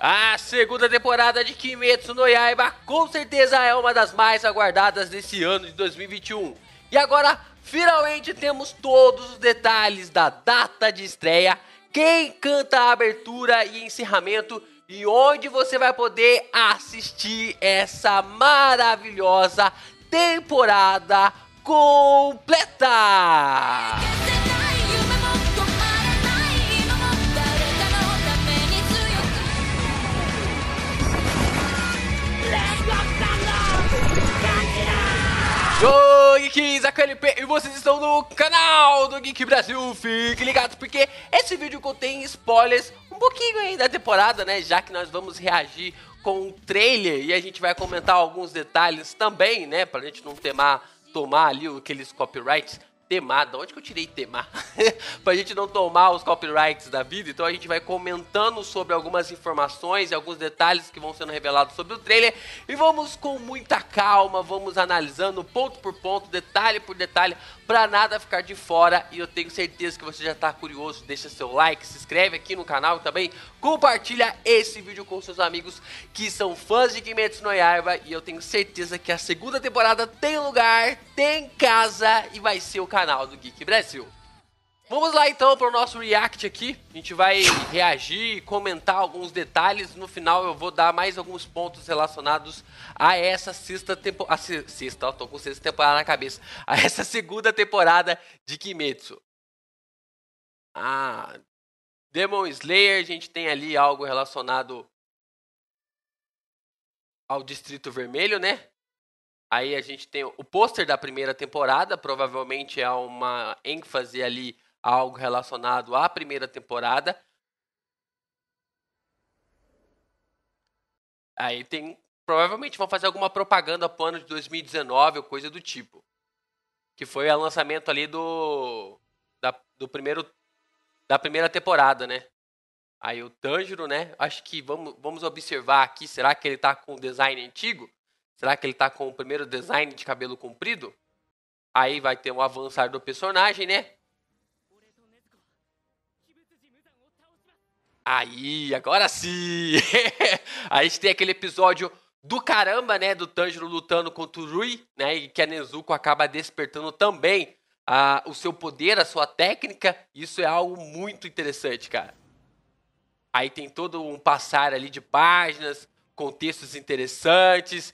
A segunda temporada de Kimetsu no Yaiba com certeza é uma das mais aguardadas desse ano de 2021. E agora, finalmente temos todos os detalhes da data de estreia, quem canta a abertura e encerramento e onde você vai poder assistir essa maravilhosa temporada completa. Oi, Geeks, AKLP e vocês estão no canal do Geek Brasil. Fique ligado porque esse vídeo contém spoilers um pouquinho aí da temporada, né? Já que nós vamos reagir com um trailer e a gente vai comentar alguns detalhes também, né? Pra gente não temar, tomar ali aqueles copyrights temada. Onde que eu tirei temar? pra gente não tomar os copyrights da vida. Então a gente vai comentando sobre algumas informações e alguns detalhes que vão sendo revelados sobre o trailer. E vamos com muita calma, vamos analisando ponto por ponto, detalhe por detalhe, para nada ficar de fora. E eu tenho certeza que você já está curioso. Deixa seu like, se inscreve aqui no canal também. Compartilha esse vídeo com seus amigos que são fãs de Kimetsu no Yaiba. E eu tenho certeza que a segunda temporada tem lugar, tem casa e vai ser o canal do Geek Brasil. Vamos lá então para o nosso react aqui. A gente vai reagir, comentar alguns detalhes. No final eu vou dar mais alguns pontos relacionados a essa sexta temporada. Sexta, tô com sexta temporada na cabeça. A essa segunda temporada de Kimetsu. Ah, Demon Slayer, a gente tem ali algo relacionado ao Distrito Vermelho, né? Aí a gente tem o pôster da primeira temporada, provavelmente é uma ênfase ali algo relacionado à primeira temporada. Aí tem. Provavelmente vão fazer alguma propaganda pro ano de 2019 ou coisa do tipo. Que foi o lançamento ali do. Da, do primeiro. Da primeira temporada, né? Aí o Tanjiro, né? Acho que vamos, vamos observar aqui. Será que ele tá com o design antigo? Será que ele tá com o primeiro design de cabelo comprido? Aí vai ter um avançar do personagem, né? Aí, agora sim! a gente tem aquele episódio do caramba, né? Do Tanjiro lutando contra o Rui, né? E que a Nezuko acaba despertando também a, o seu poder, a sua técnica. Isso é algo muito interessante, cara. Aí tem todo um passar ali de páginas, contextos interessantes.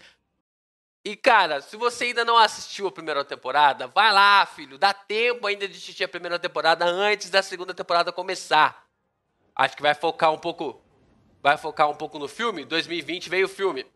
E, cara, se você ainda não assistiu a primeira temporada, vai lá, filho. Dá tempo ainda de assistir a primeira temporada antes da segunda temporada começar. Acho que vai focar um pouco. Vai focar um pouco no filme. 2020 veio o filme.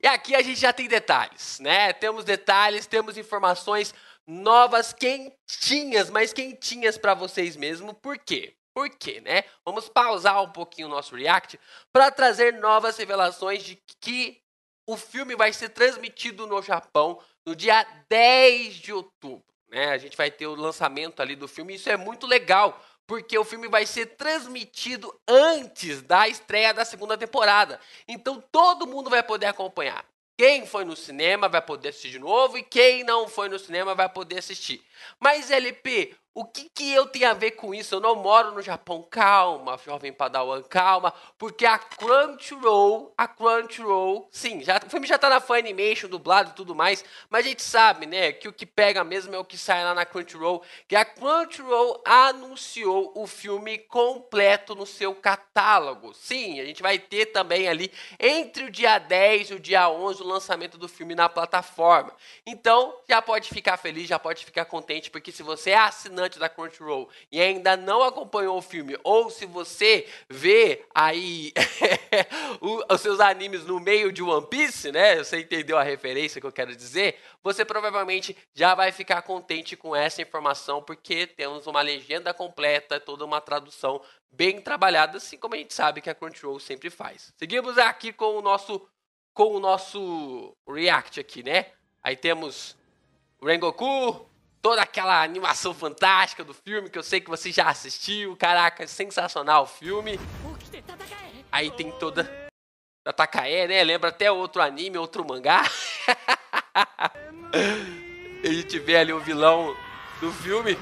E aqui a gente já tem detalhes, né? Temos detalhes, temos informações novas, quentinhas, mas quentinhas para vocês mesmo. Por quê? Por quê, né? Vamos pausar um pouquinho o nosso react para trazer novas revelações de que o filme vai ser transmitido no Japão no dia 10 de outubro. Né? A gente vai ter o lançamento ali do filme, isso é muito legal, porque o filme vai ser transmitido antes da estreia da segunda temporada. Então todo mundo vai poder acompanhar. Quem foi no cinema vai poder assistir de novo e quem não foi no cinema vai poder assistir. Mas LP, o que, que eu tenho a ver com isso? Eu não moro no Japão. Calma, jovem Padawan, calma. Porque a Crunchyroll, a Crunchyroll, sim, já, o filme já tá na Funimation Animation, dublado e tudo mais. Mas a gente sabe, né, que o que pega mesmo é o que sai lá na Crunchyroll. Que a Crunchyroll anunciou o filme completo no seu catálogo. Sim, a gente vai ter também ali, entre o dia 10 e o dia 11, o lançamento do filme na plataforma. Então, já pode ficar feliz, já pode ficar contente, porque se você é assinante, da Crunchyroll e ainda não acompanhou o filme, ou se você vê aí os seus animes no meio de One Piece, né? Você entendeu a referência que eu quero dizer? Você provavelmente já vai ficar contente com essa informação, porque temos uma legenda completa, toda uma tradução bem trabalhada, assim como a gente sabe que a Crunchyroll sempre faz. Seguimos aqui com o nosso com o nosso react aqui, né? Aí temos Rengoku, toda aquela animação fantástica do filme que eu sei que você já assistiu. Caraca, sensacional o filme. Aí tem toda da Takae, né? Lembra até outro anime, outro mangá. a gente vê ali o vilão do filme.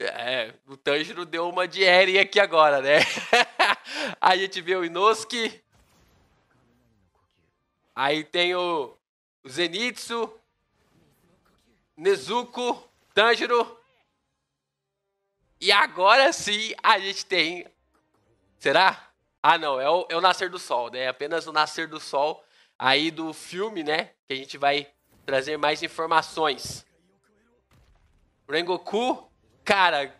É, o Tanjiro deu uma de Eren aqui agora, né? aí a gente vê o Inosuke. Aí tem o, o Zenitsu. Nezuko, Tanjiro. E agora sim a gente tem. Será? Ah, não, é o, é o Nascer do Sol, né? É apenas o Nascer do Sol aí do filme, né? Que a gente vai trazer mais informações. Rengoku, cara.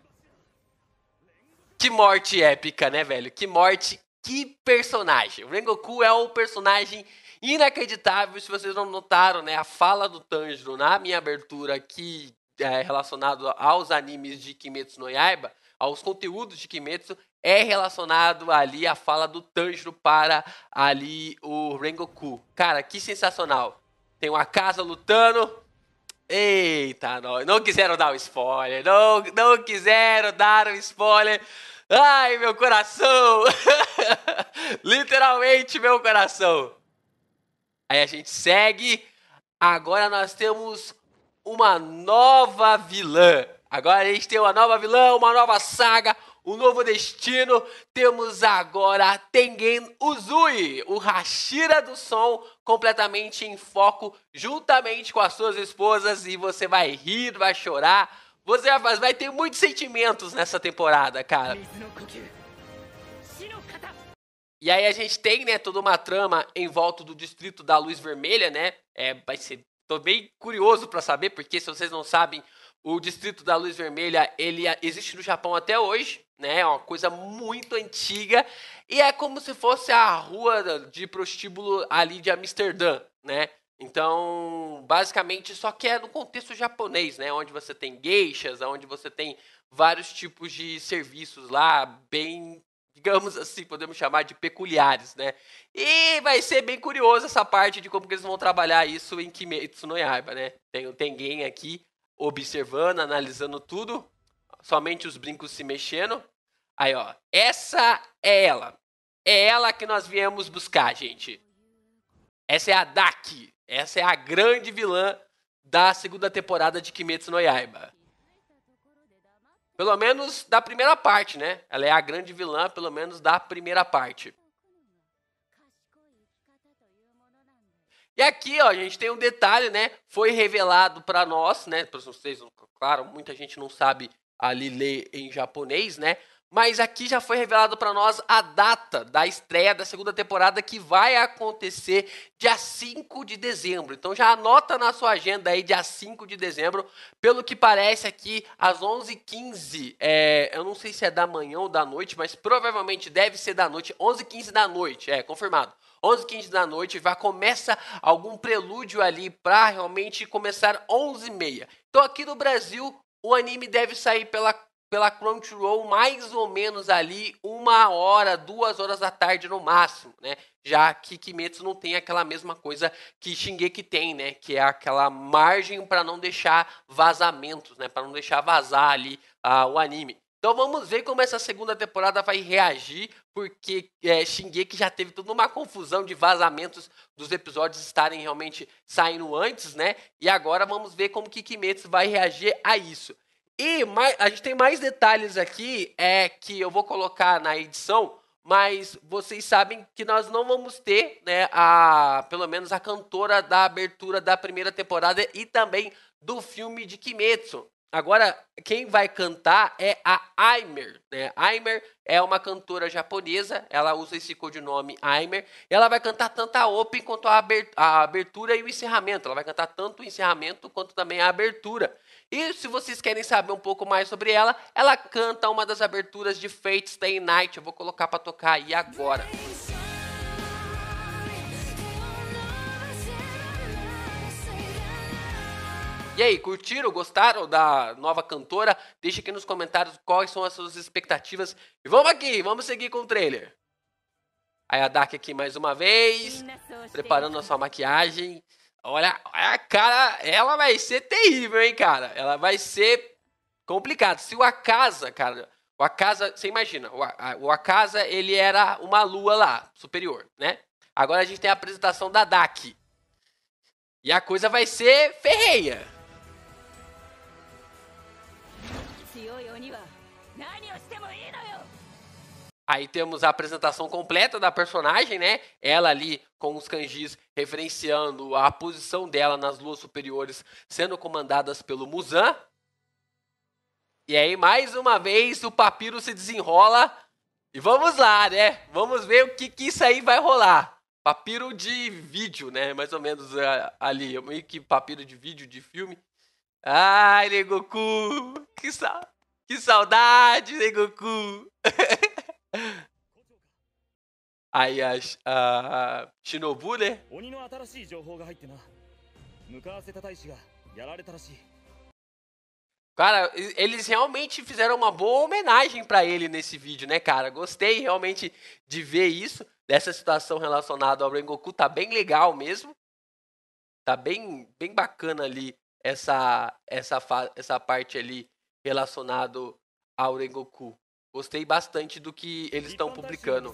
Que morte épica, né, velho? Que morte, que personagem. O Rengoku é o personagem inacreditável, se vocês não notaram, né? A fala do Tanjiro na minha abertura aqui, é, relacionado aos animes de Kimetsu no Yaiba, aos conteúdos de Kimetsu, é relacionado ali a fala do Tanjiro para ali o Rengoku. Cara, que sensacional. Tem uma casa lutando. Eita, não, não quiseram dar o um spoiler. Não, não quiseram dar o um spoiler. Ai, meu coração! Literalmente, meu coração! Aí a gente segue. Agora nós temos uma nova vilã. Agora a gente tem uma nova vilã, uma nova saga, um novo destino. Temos agora Tengen Uzui, o Hashira do som, completamente em foco, juntamente com as suas esposas. E você vai rir, vai chorar. Você vai, vai ter muitos sentimentos nessa temporada, cara. E aí a gente tem, né, toda uma trama em volta do distrito da Luz Vermelha, né? É, vai ser. Tô bem curioso para saber, porque se vocês não sabem, o distrito da Luz Vermelha, ele existe no Japão até hoje, né? É uma coisa muito antiga. E é como se fosse a rua de prostíbulo ali de Amsterdã, né? Então, basicamente, só que é no contexto japonês, né? Onde você tem geixas, onde você tem vários tipos de serviços lá, bem digamos assim, podemos chamar de peculiares, né? E vai ser bem curioso essa parte de como que eles vão trabalhar isso em Kimetsu no Yaiba, né? Tem, tem alguém aqui observando, analisando tudo, somente os brincos se mexendo. Aí, ó, essa é ela. É ela que nós viemos buscar, gente. Essa é a Daki. Essa é a grande vilã da segunda temporada de Kimetsu no Yaiba. Pelo menos da primeira parte, né? Ela é a grande vilã, pelo menos da primeira parte. E aqui, ó, a gente tem um detalhe, né? Foi revelado para nós, né? Para vocês, claro, muita gente não sabe ali ler em japonês, né? Mas aqui já foi revelado para nós a data da estreia da segunda temporada que vai acontecer dia 5 de dezembro. Então já anota na sua agenda aí dia 5 de dezembro. Pelo que parece aqui, às 11h15, é, eu não sei se é da manhã ou da noite, mas provavelmente deve ser da noite, 11h15 da noite, é confirmado. 11 h 15 da noite, já começa algum prelúdio ali para realmente começar 11 h 30 Então aqui no Brasil, o anime deve sair pela pela Crunchyroll mais ou menos ali uma hora, duas horas da tarde no máximo, né? Já que Kimetsu não tem aquela mesma coisa que Shingeki tem, né? Que é aquela margem para não deixar vazamentos, né? Para não deixar vazar ali uh, o anime. Então vamos ver como essa segunda temporada vai reagir, porque é, Shingeki já teve toda uma confusão de vazamentos dos episódios estarem realmente saindo antes, né? E agora vamos ver como que Kimetsu vai reagir a isso. E mais, a gente tem mais detalhes aqui, é que eu vou colocar na edição, mas vocês sabem que nós não vamos ter, né, a, pelo menos a cantora da abertura da primeira temporada e também do filme de Kimetsu. Agora, quem vai cantar é a Aimer, né? Aimer é uma cantora japonesa, ela usa esse codinome Aimer. Ela vai cantar tanto a open quanto a abertura e o encerramento. Ela vai cantar tanto o encerramento quanto também a abertura. E se vocês querem saber um pouco mais sobre ela, ela canta uma das aberturas de Fate Stay Night. Eu vou colocar para tocar aí agora. E aí, curtiram? Gostaram da nova cantora? Deixa aqui nos comentários quais são as suas expectativas. E vamos aqui, vamos seguir com o trailer. Aí a Dark aqui mais uma vez, né, preparando a sua maquiagem. Olha, a cara, ela vai ser terrível, hein, cara? Ela vai ser complicado. Se o Akasa, cara, o Akasa, você imagina, o, Akasa, ele era uma lua lá, superior, né? Agora a gente tem a apresentação da DAC. E a coisa vai ser ferreia. Aí temos a apresentação completa da personagem, né? Ela ali com os kanjis referenciando a posição dela nas luas superiores sendo comandadas pelo Musan. E aí, mais uma vez, o papiro se desenrola. E vamos lá, né? Vamos ver o que, que isso aí vai rolar. Papiro de vídeo, né? Mais ou menos ah, ali. É meio que papiro de vídeo, de filme. Ai, Negoku! Que, sa... que saudade, Negoku! Aí a, a, Shinobu, né? Cara, eles realmente fizeram uma boa homenagem para ele nesse vídeo, né, cara? Gostei realmente de ver isso, dessa situação relacionada ao Rengoku, tá bem legal mesmo. Tá bem, bem bacana ali essa essa essa parte ali relacionada ao Rengoku. Gostei bastante do que eles estão publicando.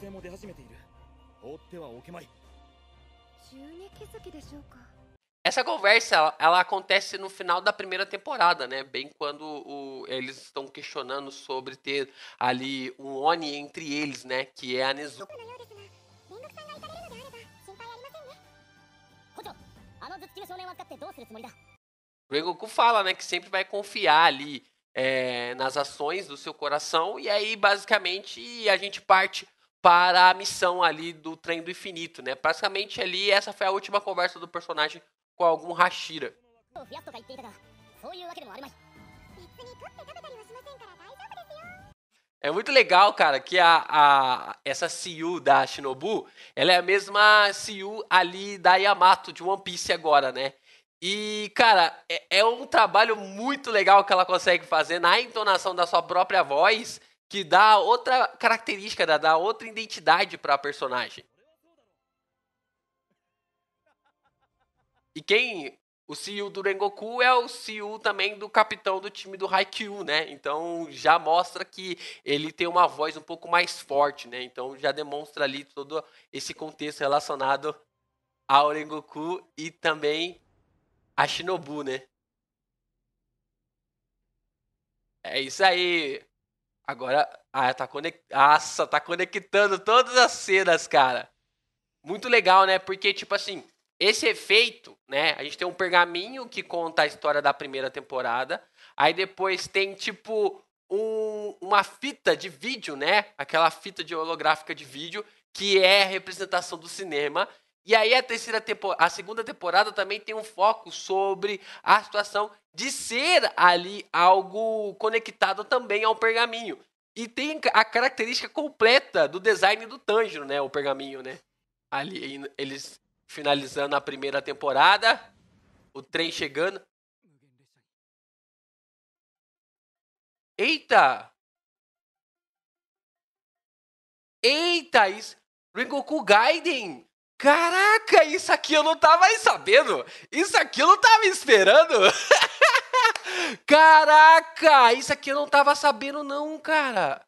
Essa conversa, ela acontece no final da primeira temporada, né? Bem quando o, eles estão questionando sobre ter ali um Oni entre eles, né? Que é a Nezuko. Rengoku fala, né, que sempre vai confiar ali é, nas ações do seu coração. E aí, basicamente, a gente parte para a missão ali do trem do infinito, né? Basicamente ali essa foi a última conversa do personagem com algum Hashira. É muito legal, cara, que a, a essa Siu da Shinobu, ela é a mesma Siu ali da Yamato de One Piece agora, né? E, cara, é, é, um trabalho muito legal que ela consegue fazer na entonação da sua própria voz que dá outra característica, né? dá outra identidade para a personagem. E quem o CEO do Rengoku é o CEO também do capitão do time do Haikyuu, né? Então já mostra que ele tem uma voz um pouco mais forte, né? Então já demonstra ali todo esse contexto relacionado ao Rengoku e também a Shinobu, né? É isso aí. Agora, ah, tá conectando. Nossa, tá conectando todas as cenas, cara. Muito legal, né? Porque, tipo assim, esse efeito, né? A gente tem um pergaminho que conta a história da primeira temporada. Aí depois tem, tipo, um, uma fita de vídeo, né? Aquela fita de holográfica de vídeo, que é a representação do cinema. E aí a terceira temporada, a segunda temporada também tem um foco sobre a situação de ser ali algo conectado também ao pergaminho. E tem a característica completa do design do Tanjiro, né, o pergaminho, né? Ali eles finalizando a primeira temporada, o trem chegando. Eita! Eita, isso Rengoku Gaiden Caraca, isso aqui eu não tava sabendo! Isso aqui eu não tava esperando! Caraca, isso aqui eu não tava sabendo, não, cara!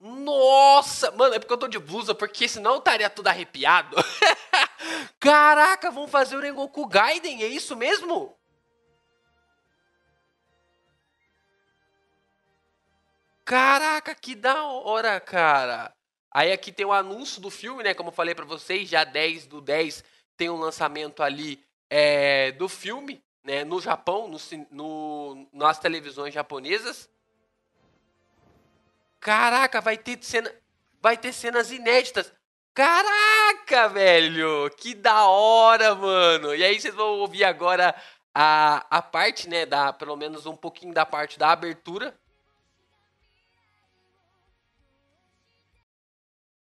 Nossa, mano, é porque eu tô de blusa, porque senão eu estaria tudo arrepiado. Caraca, vão fazer o Rengoku Gaiden, é isso mesmo? Caraca, que da hora, cara. Aí aqui tem o anúncio do filme, né? Como eu falei para vocês, já 10 do 10 tem um lançamento ali é, do filme, né? No Japão, no, no, nas televisões japonesas. Caraca, vai ter cena, vai ter cenas inéditas. Caraca, velho, que da hora, mano. E aí vocês vão ouvir agora a, a parte, né? Da pelo menos um pouquinho da parte da abertura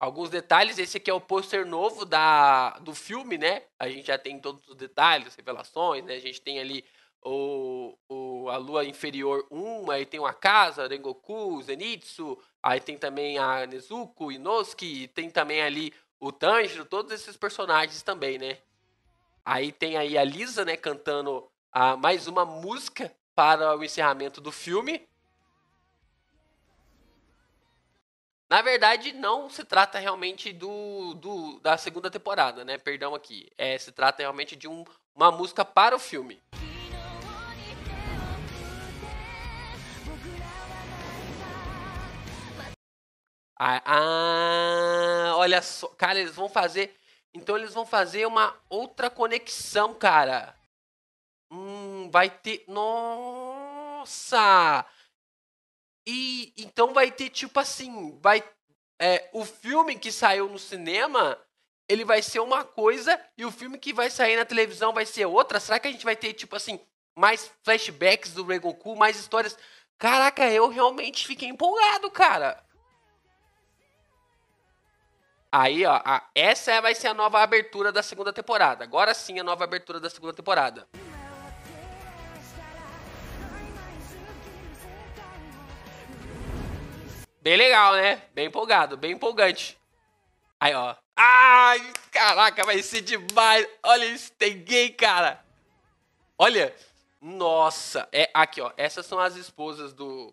alguns detalhes. Esse aqui é o pôster novo da, do filme, né? A gente já tem todos os detalhes, revelações, né? A gente tem ali o, o, a lua inferior 1, aí tem uma casa, Rengoku, Zenitsu, aí tem também a Nezuko, Inosuke, tem também ali o Tanjiro, todos esses personagens também, né? Aí tem aí a Lisa, né, cantando a, mais uma música para o encerramento do filme. Na verdade, não se trata realmente do, do da segunda temporada, né? Perdão aqui. É, se trata realmente de um, uma música para o filme. Ah, ah, olha só, cara, eles vão fazer. Então eles vão fazer uma outra conexão, cara. Hum, vai ter. Nossa! E então vai ter tipo assim, vai é, o filme que saiu no cinema, ele vai ser uma coisa e o filme que vai sair na televisão vai ser outra. Será que a gente vai ter tipo assim mais flashbacks do Goku, mais histórias? Caraca, eu realmente fiquei empolgado, cara. Aí, ó, essa vai ser a nova abertura da segunda temporada. Agora sim, a nova abertura da segunda temporada. Bem legal, né? Bem empolgado, bem empolgante. Aí, ó. Ai, caraca, vai ser demais. Olha esse Tengen cara. Olha. Nossa. É, aqui, ó. Essas são as esposas do,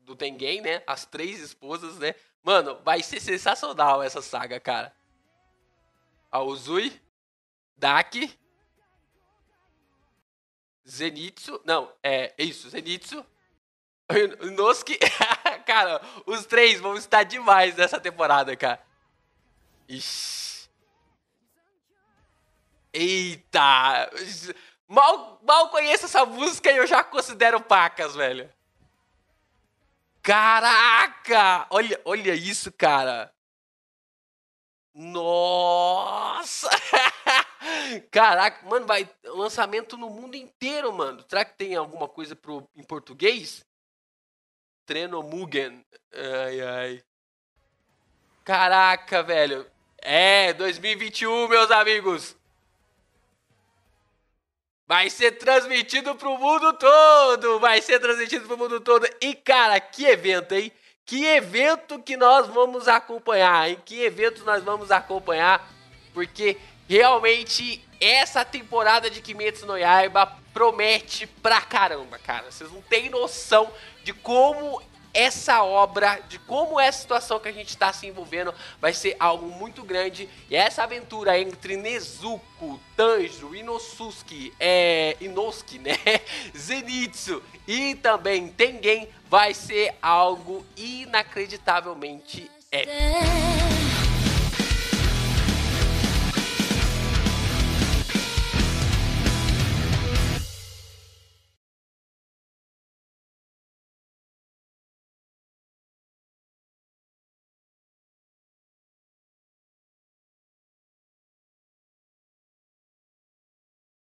do Tengen, né? As três esposas, né? Mano, vai ser sensacional essa saga, cara. A Uzui, Daki, Zenitsu, não, é, é isso, Zenitsu, Inosuke, cara, os três vão estar demais nessa temporada, cara. Ixi. Eita! Mal, mal conheço essa música e eu já considero pacas, velho. Caraca! Olha, olha isso, cara. Nossa! Caraca, mano, vai lançamento no mundo inteiro, mano. Será que tem alguma coisa pro, em português? Trenomugen. Ai, ai. Caraca, velho. É, 2021, meus amigos. Vai ser transmitido pro mundo todo! Vai ser transmitido pro mundo todo. E, cara, que evento, hein? Que evento que nós vamos acompanhar, hein? Que evento nós vamos acompanhar, porque realmente essa temporada de Kimetsu no Yaiba promete pra caramba, cara. Vocês não têm noção de como essa obra, de como essa situação que a gente está se envolvendo vai ser algo muito grande. E essa aventura entre Nezuko, Tanjo, Inosuke, é, Inosuke, né? Zenitsu e também Tengen vai ser algo inacreditavelmente épico.